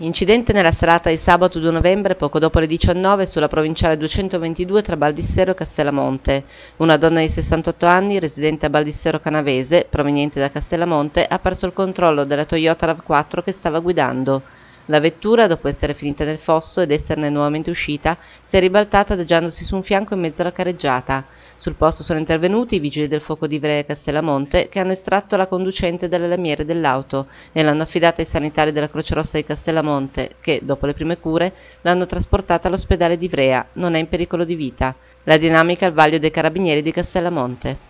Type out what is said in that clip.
Incidente nella serata di sabato 2 novembre, poco dopo le 19, sulla provinciale 222 tra Baldissero e Castellamonte. Una donna di 68 anni, residente a Baldissero Canavese, proveniente da Castellamonte, ha perso il controllo della Toyota RAV4 che stava guidando. La vettura, dopo essere finita nel fosso ed esserne nuovamente uscita, si è ribaltata adagiandosi su un fianco in mezzo alla careggiata. Sul posto sono intervenuti i vigili del fuoco di Ivrea e Castellamonte, che hanno estratto la conducente dalle lamiere dell'auto e l'hanno affidata ai sanitari della Croce Rossa di Castellamonte, che, dopo le prime cure, l'hanno trasportata all'ospedale di Ivrea, non è in pericolo di vita. La dinamica al vaglio dei carabinieri di Castellamonte.